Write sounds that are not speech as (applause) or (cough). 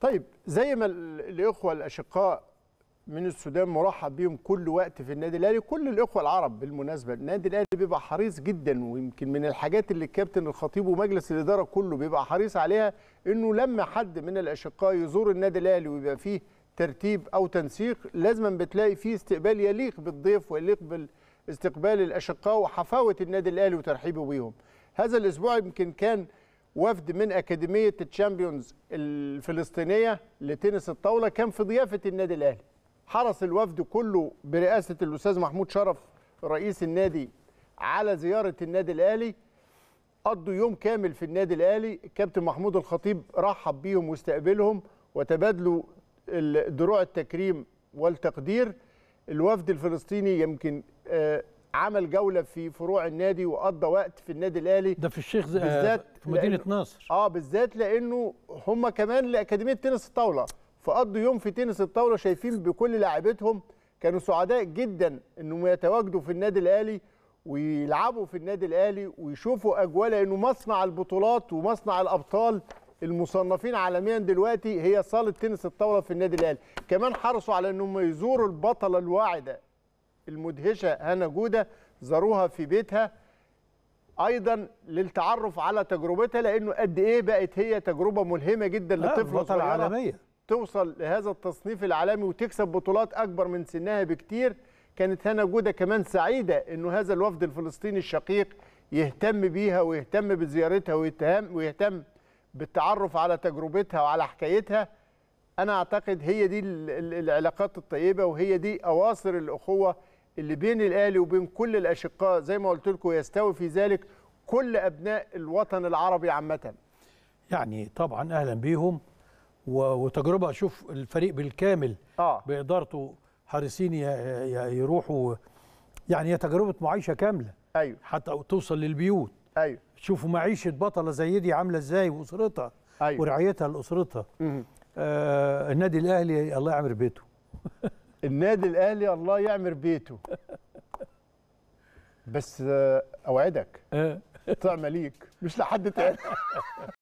طيب زي ما الاخوه الاشقاء من السودان مرحب بيهم كل وقت في النادي الاهلي كل الاخوه العرب بالمناسبه النادي الاهلي بيبقى حريص جدا ويمكن من الحاجات اللي الكابتن الخطيب ومجلس الاداره كله بيبقى حريص عليها انه لما حد من الاشقاء يزور النادي الاهلي ويبقى فيه ترتيب او تنسيق لازما بتلاقي فيه استقبال يليق بالضيف ويليق بالاستقبال الاشقاء وحفاوه النادي الاهلي وترحيبه بيهم هذا الاسبوع يمكن كان وفد من اكاديميه الشامبيونز الفلسطينيه لتنس الطاوله كان في ضيافه النادي الاهلي حرص الوفد كله برئاسه الاستاذ محمود شرف رئيس النادي على زياره النادي الاهلي قضوا يوم كامل في النادي الاهلي الكابتن محمود الخطيب رحب بيهم واستقبلهم وتبادلوا دروع التكريم والتقدير الوفد الفلسطيني يمكن آه، عمل جوله في فروع النادي وقضى وقت في النادي الاهلي ده في الشيخ بالذات في مدينه نصر اه بالذات لانه هم كمان لاكاديميه تنس الطاوله فقضوا يوم في تنس الطاوله شايفين بكل لاعبتهم كانوا سعداء جدا انهم يتواجدوا في النادي الاهلي ويلعبوا في النادي الاهلي ويشوفوا اجواء لانه مصنع البطولات ومصنع الابطال المصنفين عالميا دلوقتي هي صاله تنس الطاوله في النادي الاهلي كمان حرصوا على انهم يزوروا البطله الواعده المدهشه هنا جوده زاروها في بيتها ايضا للتعرف على تجربتها لانه قد ايه بقت هي تجربه ملهمه جدا للطفل عالميه توصل لهذا التصنيف العالمي وتكسب بطولات اكبر من سنها بكتير كانت هنا جوده كمان سعيده انه هذا الوفد الفلسطيني الشقيق يهتم بيها ويهتم بزيارتها ويهتم ويهتم بالتعرف على تجربتها وعلى حكايتها انا اعتقد هي دي العلاقات الطيبه وهي دي اواصر الاخوه اللي بين الاهلي وبين كل الاشقاء زي ما قلت لكم يستوي في ذلك كل ابناء الوطن العربي عامه يعني طبعا اهلا بيهم وتجربه اشوف الفريق بالكامل آه. بادارته حريصين يروحوا يعني هي تجربه معيشه كامله ايوه حتى توصل للبيوت ايوه شوفوا معيشه بطله زي دي عامله ازاي واسرتها أيوة. ورعايتها لاسرتها آه النادي الاهلي الله يعمر بيته (laughs) النادي الاهلي الله يعمر بيته بس اوعدك طعمه آه. ليك مش لحد تاني (laughs)